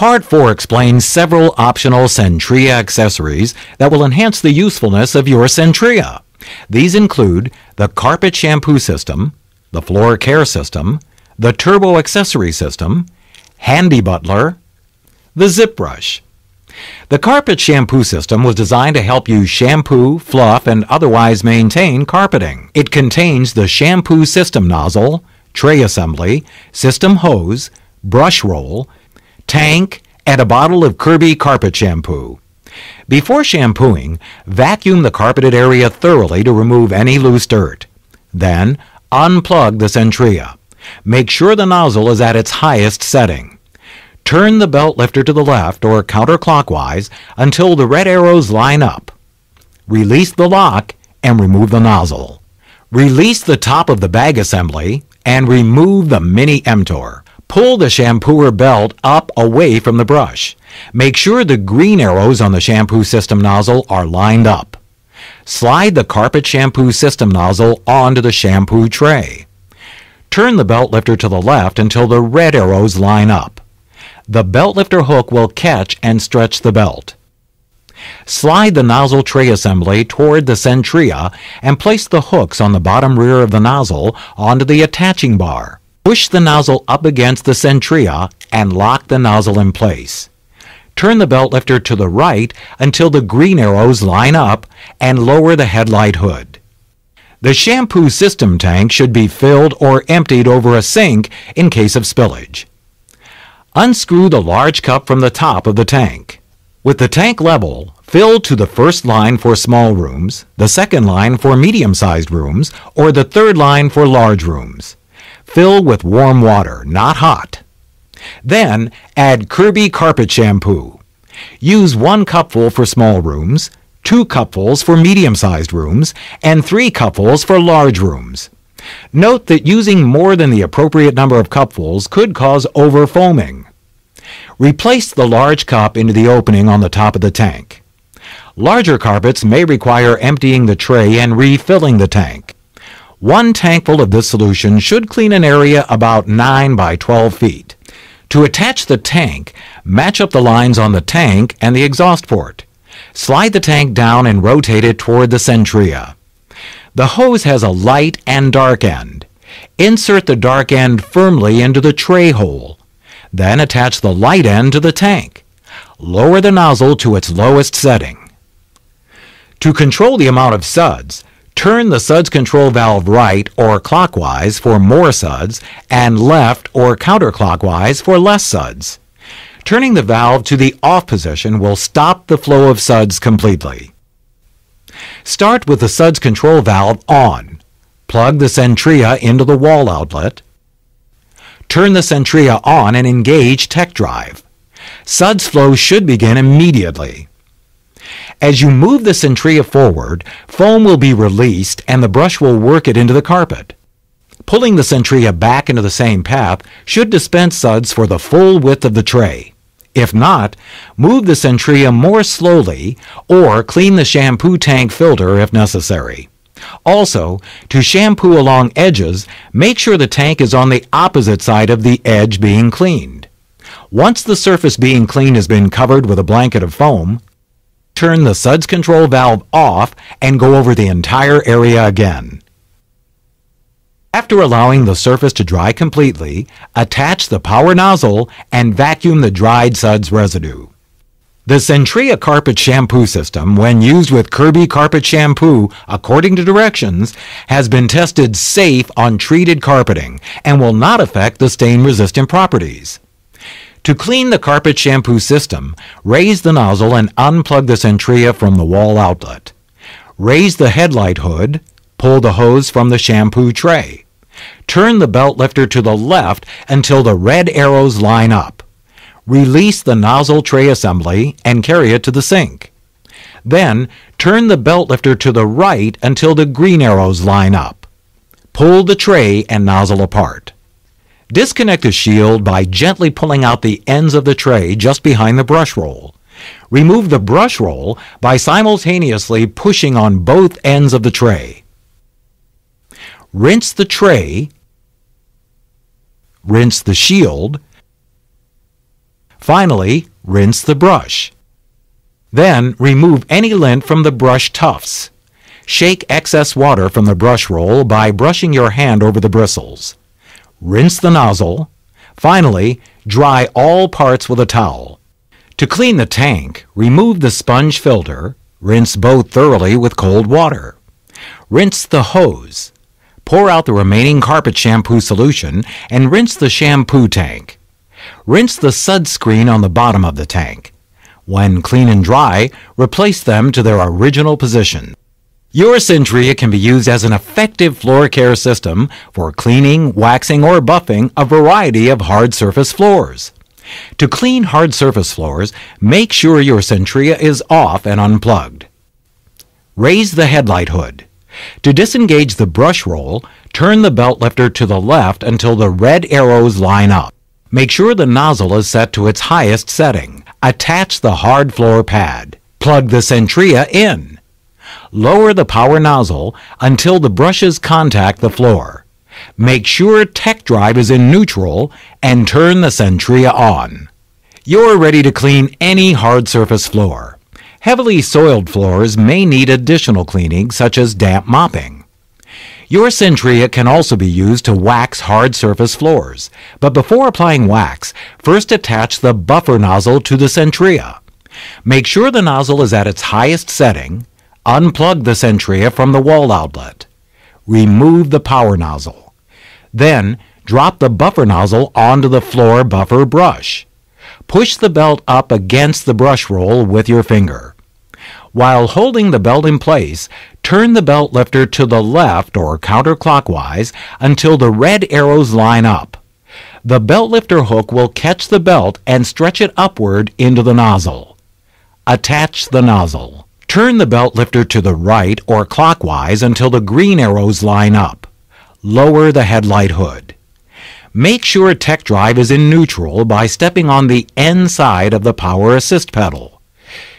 Part 4 explains several optional Centria accessories that will enhance the usefulness of your Centria. These include the carpet shampoo system, the floor care system, the turbo accessory system, handy butler, the zip brush. The carpet shampoo system was designed to help you shampoo, fluff, and otherwise maintain carpeting. It contains the shampoo system nozzle, tray assembly, system hose, brush roll, tank, and a bottle of Kirby carpet shampoo. Before shampooing, vacuum the carpeted area thoroughly to remove any loose dirt. Then, unplug the Centria. Make sure the nozzle is at its highest setting. Turn the belt lifter to the left or counterclockwise until the red arrows line up. Release the lock and remove the nozzle. Release the top of the bag assembly and remove the mini mTOR. Pull the shampooer belt up away from the brush. Make sure the green arrows on the shampoo system nozzle are lined up. Slide the carpet shampoo system nozzle onto the shampoo tray. Turn the belt lifter to the left until the red arrows line up. The belt lifter hook will catch and stretch the belt. Slide the nozzle tray assembly toward the centria and place the hooks on the bottom rear of the nozzle onto the attaching bar. Push the nozzle up against the centria and lock the nozzle in place. Turn the belt lifter to the right until the green arrows line up and lower the headlight hood. The shampoo system tank should be filled or emptied over a sink in case of spillage. Unscrew the large cup from the top of the tank. With the tank level, fill to the first line for small rooms, the second line for medium-sized rooms, or the third line for large rooms. Fill with warm water, not hot. Then add Kirby carpet shampoo. Use one cupful for small rooms, two cupfuls for medium sized rooms, and three cupfuls for large rooms. Note that using more than the appropriate number of cupfuls could cause over foaming. Replace the large cup into the opening on the top of the tank. Larger carpets may require emptying the tray and refilling the tank. One tankful of this solution should clean an area about 9 by 12 feet. To attach the tank, match up the lines on the tank and the exhaust port. Slide the tank down and rotate it toward the centria. The hose has a light and dark end. Insert the dark end firmly into the tray hole. Then attach the light end to the tank. Lower the nozzle to its lowest setting. To control the amount of suds, Turn the suds control valve right or clockwise for more suds and left or counterclockwise for less suds. Turning the valve to the off position will stop the flow of suds completely. Start with the suds control valve on. Plug the Centria into the wall outlet. Turn the Centria on and engage tech drive. Suds flow should begin immediately. As you move the centria forward, foam will be released and the brush will work it into the carpet. Pulling the centria back into the same path should dispense suds for the full width of the tray. If not, move the centria more slowly or clean the shampoo tank filter if necessary. Also, to shampoo along edges, make sure the tank is on the opposite side of the edge being cleaned. Once the surface being cleaned has been covered with a blanket of foam, turn the suds control valve off and go over the entire area again. After allowing the surface to dry completely, attach the power nozzle and vacuum the dried suds residue. The Centria carpet shampoo system, when used with Kirby carpet shampoo according to directions, has been tested safe on treated carpeting and will not affect the stain resistant properties. To clean the carpet shampoo system, raise the nozzle and unplug the Centria from the wall outlet. Raise the headlight hood, pull the hose from the shampoo tray. Turn the belt lifter to the left until the red arrows line up. Release the nozzle tray assembly and carry it to the sink. Then, turn the belt lifter to the right until the green arrows line up. Pull the tray and nozzle apart. Disconnect the shield by gently pulling out the ends of the tray just behind the brush roll. Remove the brush roll by simultaneously pushing on both ends of the tray. Rinse the tray, rinse the shield, finally rinse the brush. Then remove any lint from the brush tufts. Shake excess water from the brush roll by brushing your hand over the bristles rinse the nozzle. Finally, dry all parts with a towel. To clean the tank, remove the sponge filter, rinse both thoroughly with cold water. Rinse the hose. Pour out the remaining carpet shampoo solution and rinse the shampoo tank. Rinse the sud screen on the bottom of the tank. When clean and dry, replace them to their original position. Your Centria can be used as an effective floor care system for cleaning, waxing, or buffing a variety of hard surface floors. To clean hard surface floors, make sure your Centria is off and unplugged. Raise the headlight hood. To disengage the brush roll, turn the belt lifter to the left until the red arrows line up. Make sure the nozzle is set to its highest setting. Attach the hard floor pad. Plug the Centria in. Lower the power nozzle until the brushes contact the floor. Make sure tech drive is in neutral and turn the Centria on. You're ready to clean any hard surface floor. Heavily soiled floors may need additional cleaning such as damp mopping. Your Centria can also be used to wax hard surface floors, but before applying wax, first attach the buffer nozzle to the Centria. Make sure the nozzle is at its highest setting Unplug the Centria from the wall outlet. Remove the power nozzle. Then drop the buffer nozzle onto the floor buffer brush. Push the belt up against the brush roll with your finger. While holding the belt in place, turn the belt lifter to the left or counterclockwise until the red arrows line up. The belt lifter hook will catch the belt and stretch it upward into the nozzle. Attach the nozzle. Turn the belt lifter to the right or clockwise until the green arrows line up. Lower the headlight hood. Make sure tech drive is in neutral by stepping on the end side of the power assist pedal.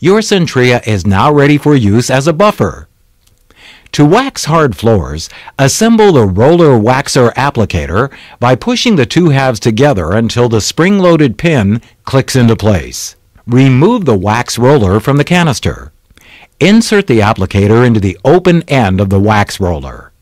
Your Centria is now ready for use as a buffer. To wax hard floors, assemble the roller waxer applicator by pushing the two halves together until the spring-loaded pin clicks into place. Remove the wax roller from the canister. Insert the applicator into the open end of the wax roller.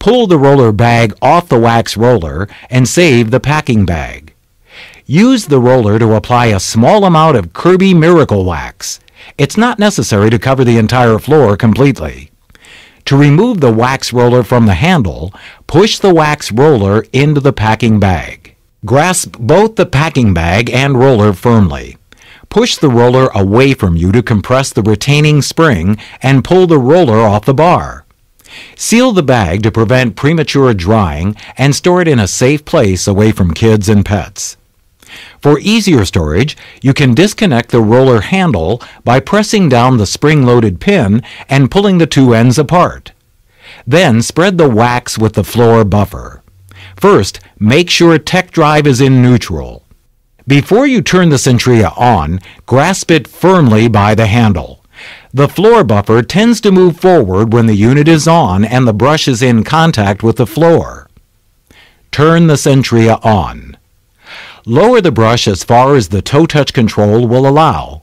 Pull the roller bag off the wax roller and save the packing bag. Use the roller to apply a small amount of Kirby Miracle Wax. It's not necessary to cover the entire floor completely. To remove the wax roller from the handle, push the wax roller into the packing bag. Grasp both the packing bag and roller firmly. Push the roller away from you to compress the retaining spring and pull the roller off the bar. Seal the bag to prevent premature drying and store it in a safe place away from kids and pets. For easier storage, you can disconnect the roller handle by pressing down the spring-loaded pin and pulling the two ends apart. Then spread the wax with the floor buffer. First, make sure tech drive is in neutral. Before you turn the Centria on, grasp it firmly by the handle. The floor buffer tends to move forward when the unit is on and the brush is in contact with the floor. Turn the Centria on. Lower the brush as far as the toe touch control will allow.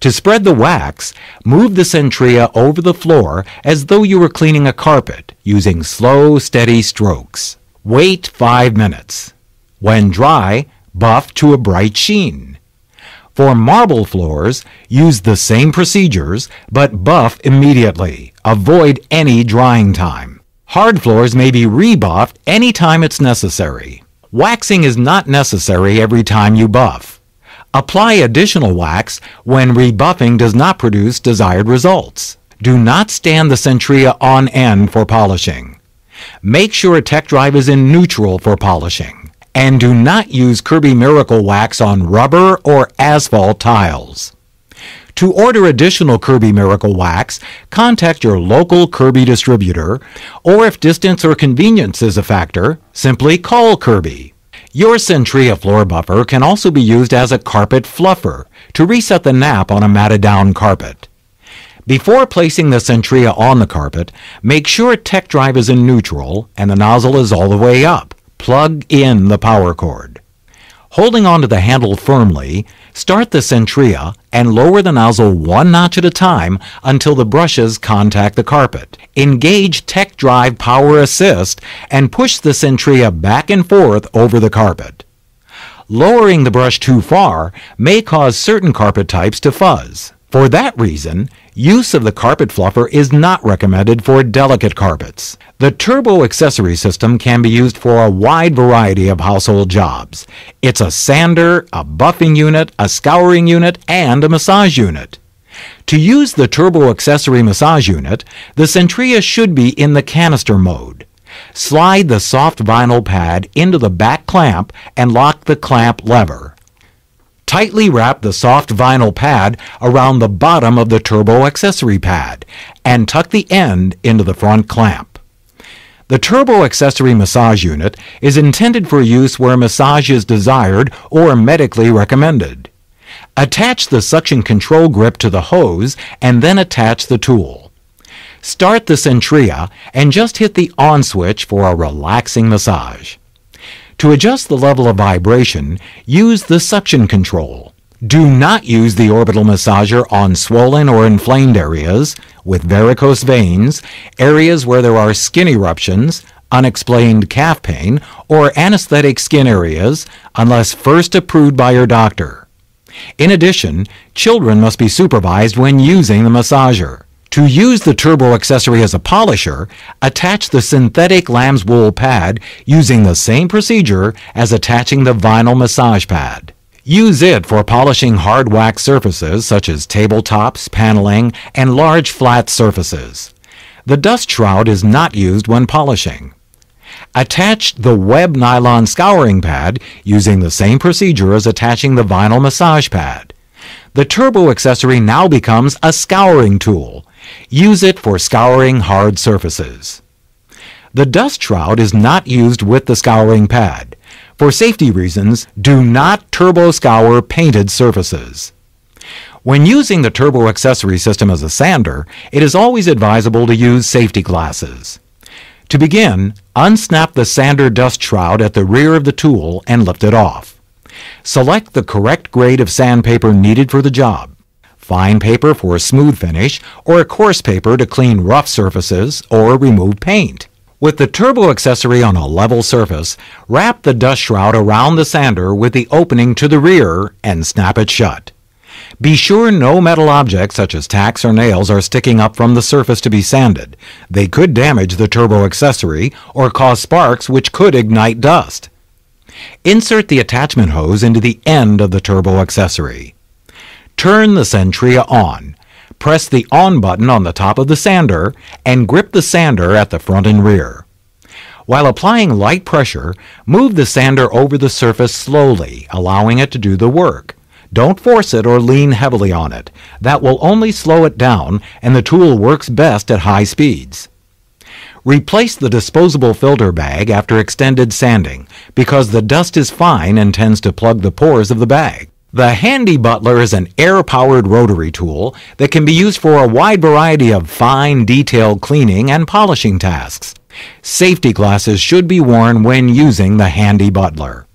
To spread the wax, move the Centria over the floor as though you were cleaning a carpet using slow, steady strokes. Wait five minutes. When dry, buff to a bright sheen. For marble floors, use the same procedures, but buff immediately. Avoid any drying time. Hard floors may be rebuffed any time it's necessary. Waxing is not necessary every time you buff. Apply additional wax when rebuffing does not produce desired results. Do not stand the Centria on end for polishing. Make sure a tech drive is in neutral for polishing and do not use Kirby Miracle Wax on rubber or asphalt tiles. To order additional Kirby Miracle Wax, contact your local Kirby distributor, or if distance or convenience is a factor, simply call Kirby. Your Centria floor buffer can also be used as a carpet fluffer to reset the nap on a matted down carpet. Before placing the Centria on the carpet, make sure tech drive is in neutral and the nozzle is all the way up. Plug in the power cord. Holding onto the handle firmly, start the centria and lower the nozzle one notch at a time until the brushes contact the carpet. Engage Tech Drive Power Assist and push the centria back and forth over the carpet. Lowering the brush too far may cause certain carpet types to fuzz. For that reason, use of the carpet fluffer is not recommended for delicate carpets. The Turbo accessory system can be used for a wide variety of household jobs. It's a sander, a buffing unit, a scouring unit, and a massage unit. To use the Turbo Accessory Massage Unit, the Centria should be in the canister mode. Slide the soft vinyl pad into the back clamp and lock the clamp lever. Tightly wrap the soft vinyl pad around the bottom of the turbo accessory pad and tuck the end into the front clamp. The turbo accessory massage unit is intended for use where massage is desired or medically recommended. Attach the suction control grip to the hose and then attach the tool. Start the Centria and just hit the on switch for a relaxing massage. To adjust the level of vibration, use the suction control. Do not use the orbital massager on swollen or inflamed areas with varicose veins, areas where there are skin eruptions, unexplained calf pain, or anesthetic skin areas unless first approved by your doctor. In addition, children must be supervised when using the massager. To use the turbo accessory as a polisher, attach the synthetic lamb's wool pad using the same procedure as attaching the vinyl massage pad. Use it for polishing hard wax surfaces such as tabletops, paneling, and large flat surfaces. The dust shroud is not used when polishing. Attach the web nylon scouring pad using the same procedure as attaching the vinyl massage pad. The turbo accessory now becomes a scouring tool, Use it for scouring hard surfaces. The dust shroud is not used with the scouring pad. For safety reasons, do not turbo scour painted surfaces. When using the turbo accessory system as a sander, it is always advisable to use safety glasses. To begin, unsnap the sander dust shroud at the rear of the tool and lift it off. Select the correct grade of sandpaper needed for the job fine paper for a smooth finish, or a coarse paper to clean rough surfaces or remove paint. With the turbo accessory on a level surface, wrap the dust shroud around the sander with the opening to the rear and snap it shut. Be sure no metal objects such as tacks or nails are sticking up from the surface to be sanded. They could damage the turbo accessory or cause sparks which could ignite dust. Insert the attachment hose into the end of the turbo accessory. Turn the Centria on. Press the on button on the top of the sander and grip the sander at the front and rear. While applying light pressure, move the sander over the surface slowly, allowing it to do the work. Don't force it or lean heavily on it. That will only slow it down and the tool works best at high speeds. Replace the disposable filter bag after extended sanding because the dust is fine and tends to plug the pores of the bag. The Handy Butler is an air powered rotary tool that can be used for a wide variety of fine detailed cleaning and polishing tasks. Safety glasses should be worn when using the Handy Butler.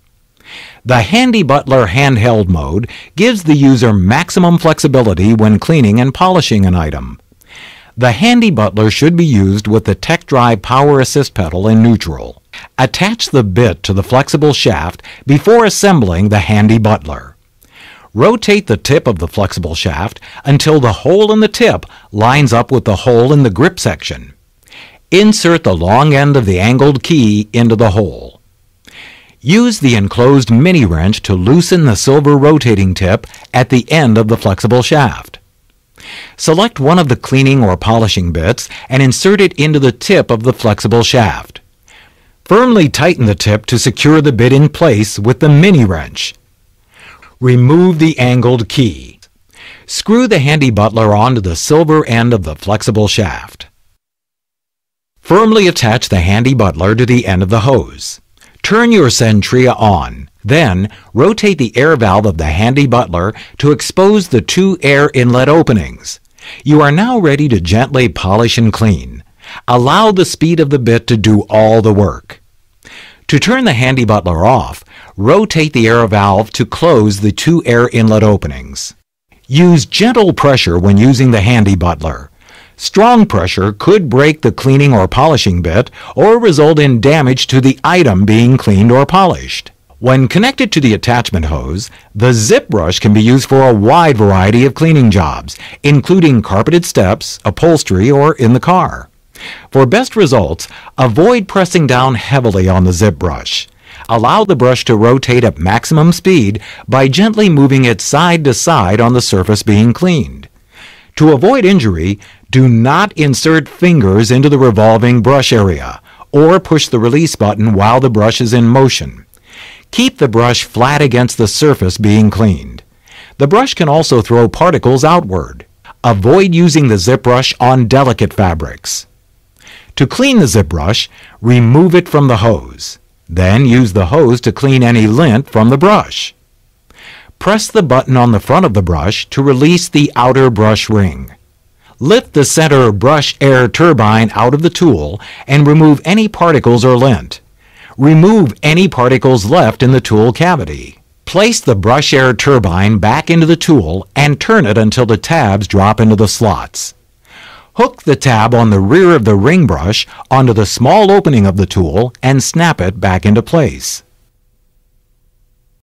The Handy Butler handheld mode gives the user maximum flexibility when cleaning and polishing an item. The Handy Butler should be used with the Tech Drive Power Assist pedal in neutral. Attach the bit to the flexible shaft before assembling the Handy Butler. Rotate the tip of the flexible shaft until the hole in the tip lines up with the hole in the grip section. Insert the long end of the angled key into the hole. Use the enclosed mini wrench to loosen the silver rotating tip at the end of the flexible shaft. Select one of the cleaning or polishing bits and insert it into the tip of the flexible shaft. Firmly tighten the tip to secure the bit in place with the mini wrench. Remove the angled key. Screw the handy butler onto the silver end of the flexible shaft. Firmly attach the handy butler to the end of the hose. Turn your Centria on. Then, rotate the air valve of the handy butler to expose the two air inlet openings. You are now ready to gently polish and clean. Allow the speed of the bit to do all the work. To turn the handy butler off, rotate the air valve to close the two air inlet openings. Use gentle pressure when using the handy butler. Strong pressure could break the cleaning or polishing bit or result in damage to the item being cleaned or polished. When connected to the attachment hose, the zip brush can be used for a wide variety of cleaning jobs, including carpeted steps, upholstery, or in the car. For best results, avoid pressing down heavily on the zip brush. Allow the brush to rotate at maximum speed by gently moving it side to side on the surface being cleaned. To avoid injury, do not insert fingers into the revolving brush area or push the release button while the brush is in motion. Keep the brush flat against the surface being cleaned. The brush can also throw particles outward. Avoid using the zip brush on delicate fabrics. To clean the zip brush, remove it from the hose. Then use the hose to clean any lint from the brush. Press the button on the front of the brush to release the outer brush ring. Lift the center brush air turbine out of the tool and remove any particles or lint. Remove any particles left in the tool cavity. Place the brush air turbine back into the tool and turn it until the tabs drop into the slots. Hook the tab on the rear of the ring brush onto the small opening of the tool and snap it back into place.